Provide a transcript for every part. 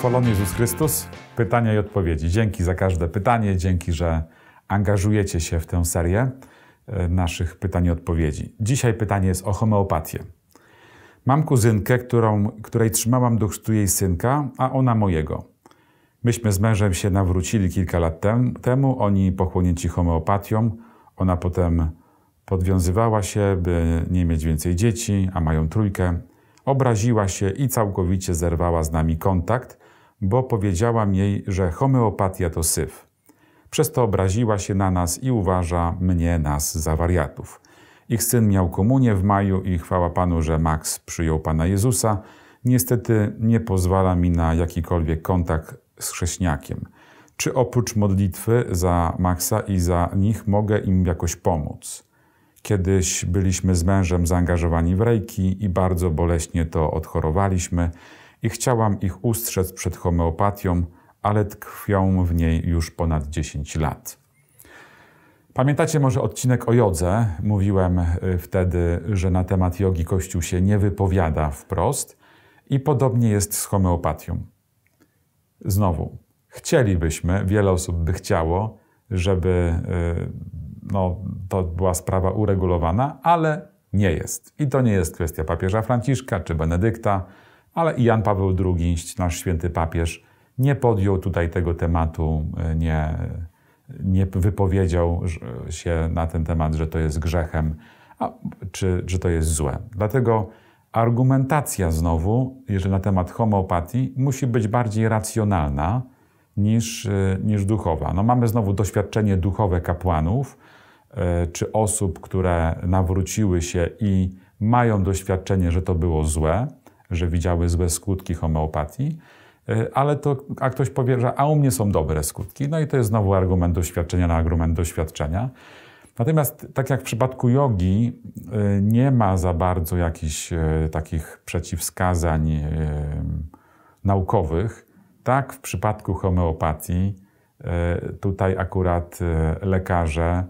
Chwalony Jezus Chrystus. Pytania i odpowiedzi. Dzięki za każde pytanie, dzięki, że angażujecie się w tę serię e, naszych pytań i odpowiedzi. Dzisiaj pytanie jest o homeopatię. Mam kuzynkę, którą, której trzymałam do chrztu jej synka, a ona mojego. Myśmy z mężem się nawrócili kilka lat tem, temu, oni pochłonięci homeopatią, ona potem podwiązywała się, by nie mieć więcej dzieci, a mają trójkę. Obraziła się i całkowicie zerwała z nami kontakt, bo powiedziałam jej, że homeopatia to syf. Przez to obraziła się na nas i uważa mnie nas za wariatów. Ich syn miał komunię w maju i chwała Panu, że Max przyjął Pana Jezusa. Niestety nie pozwala mi na jakikolwiek kontakt z chrześniakiem. Czy oprócz modlitwy za Maxa i za nich mogę im jakoś pomóc? Kiedyś byliśmy z mężem zaangażowani w rejki i bardzo boleśnie to odchorowaliśmy i chciałam ich ustrzec przed homeopatią, ale tkwią w niej już ponad 10 lat. Pamiętacie może odcinek o jodze? Mówiłem y, wtedy, że na temat jogi Kościół się nie wypowiada wprost i podobnie jest z homeopatią. Znowu, chcielibyśmy, wiele osób by chciało, żeby y, no, to była sprawa uregulowana, ale nie jest. I to nie jest kwestia papieża Franciszka czy Benedykta ale i Jan Paweł II, nasz święty papież, nie podjął tutaj tego tematu, nie, nie wypowiedział się na ten temat, że to jest grzechem, a, czy, czy to jest złe. Dlatego argumentacja znowu, jeżeli na temat homeopatii, musi być bardziej racjonalna niż, niż duchowa. No mamy znowu doświadczenie duchowe kapłanów, e, czy osób, które nawróciły się i mają doświadczenie, że to było złe, że widziały złe skutki homeopatii, e, ale to, a ktoś powie, że a u mnie są dobre skutki. No i to jest znowu argument doświadczenia na argument doświadczenia. Natomiast tak jak w przypadku jogi, e, nie ma za bardzo jakichś e, takich przeciwwskazań naukowych. Tak w przypadku homeopatii, tutaj akurat lekarze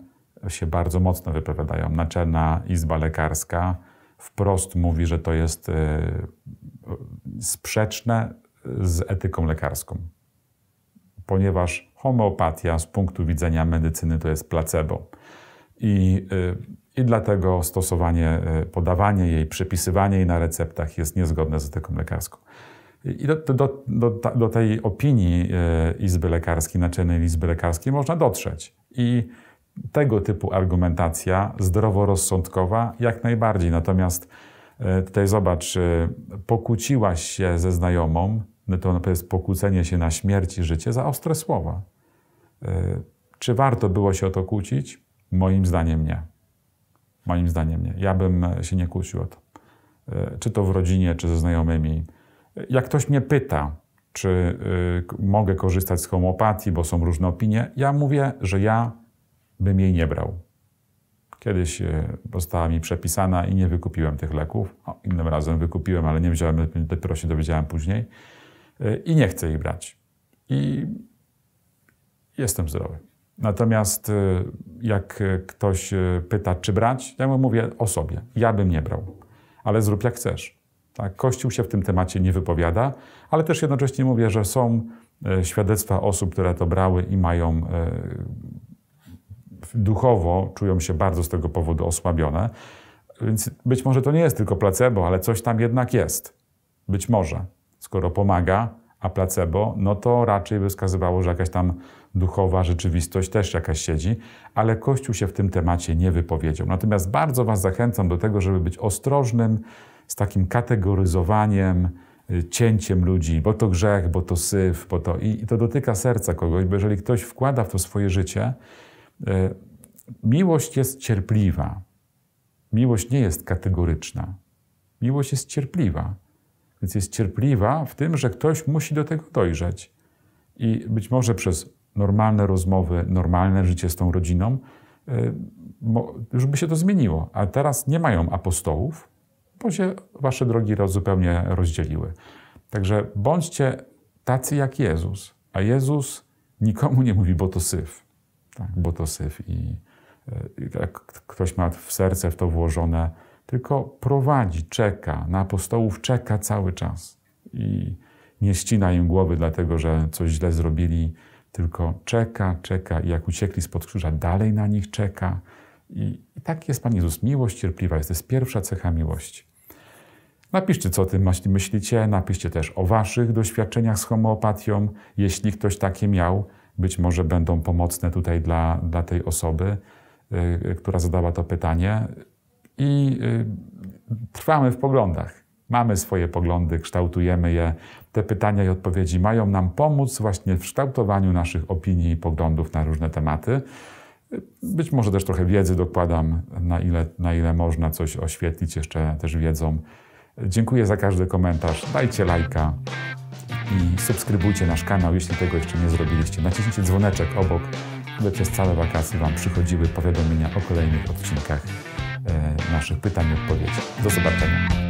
się bardzo mocno wypowiadają. Naczelna Izba Lekarska wprost mówi, że to jest e, sprzeczne z etyką lekarską, ponieważ homeopatia z punktu widzenia medycyny to jest placebo. I, e, i dlatego stosowanie, e, podawanie jej, przepisywanie jej na receptach jest niezgodne z etyką lekarską. I do, do, do, do tej opinii Izby Lekarskiej, Naczelnej Izby Lekarskiej można dotrzeć. I tego typu argumentacja zdroworozsądkowa jak najbardziej. Natomiast e, tutaj zobacz, e, pokłóciłaś się ze znajomą, no to jest pokłócenie się na śmierć i życie za ostre słowa. E, czy warto było się o to kłócić? Moim zdaniem nie. Moim zdaniem nie. Ja bym się nie kłócił o to. Czy to w rodzinie, czy ze znajomymi. Jak ktoś mnie pyta, czy mogę korzystać z homeopatii, bo są różne opinie, ja mówię, że ja bym jej nie brał. Kiedyś e, została mi przepisana i nie wykupiłem tych leków. O, innym razem wykupiłem, ale nie wziąłem, dopiero się dowiedziałem później. E, I nie chcę ich brać. I jestem zdrowy. Natomiast e, jak ktoś pyta, czy brać, ja mu mówię o sobie. Ja bym nie brał, ale zrób jak chcesz. Tak? Kościół się w tym temacie nie wypowiada, ale też jednocześnie mówię, że są świadectwa osób, które to brały i mają duchowo czują się bardzo z tego powodu osłabione. Więc być może to nie jest tylko placebo, ale coś tam jednak jest. Być może. Skoro pomaga, a placebo, no to raczej by wskazywało, że jakaś tam duchowa rzeczywistość też jakaś siedzi, ale Kościół się w tym temacie nie wypowiedział. Natomiast bardzo Was zachęcam do tego, żeby być ostrożnym z takim kategoryzowaniem, y, cięciem ludzi, bo to grzech, bo to syf, bo to... I, to dotyka serca kogoś, bo jeżeli ktoś wkłada w to swoje życie, E, miłość jest cierpliwa. Miłość nie jest kategoryczna. Miłość jest cierpliwa. Więc jest cierpliwa w tym, że ktoś musi do tego dojrzeć. I być może przez normalne rozmowy, normalne życie z tą rodziną, e, już by się to zmieniło. A teraz nie mają apostołów, bo się wasze drogi zupełnie rozdzieliły. Także bądźcie tacy jak Jezus. A Jezus nikomu nie mówi, bo to syf tak? bo to syf i e, jak ktoś ma w serce w to włożone, tylko prowadzi, czeka, na apostołów czeka cały czas i nie ścina im głowy dlatego, że coś źle zrobili, tylko czeka, czeka i jak uciekli spod krzyża, dalej na nich czeka. I, I, tak jest Pan Jezus. Miłość cierpliwa jest, to jest pierwsza cecha miłości. Napiszcie, co o tym myślicie. Napiszcie też o Waszych doświadczeniach z homeopatią, jeśli ktoś takie miał być może będą pomocne tutaj dla, dla tej osoby, y, która zadała to pytanie. I y, trwamy w poglądach. Mamy swoje poglądy, kształtujemy je. Te pytania i odpowiedzi mają nam pomóc właśnie w kształtowaniu naszych opinii i poglądów na różne tematy. Być może też trochę wiedzy dokładam, na ile, na ile można coś oświetlić jeszcze też wiedzą. Dziękuję za każdy komentarz. Dajcie lajka i subskrybujcie nasz kanał, jeśli tego jeszcze nie zrobiliście. Naciśnijcie dzwoneczek obok, aby przez całe wakacje Wam przychodziły powiadomienia o kolejnych odcinkach e, naszych pytań i odpowiedzi. Do zobaczenia.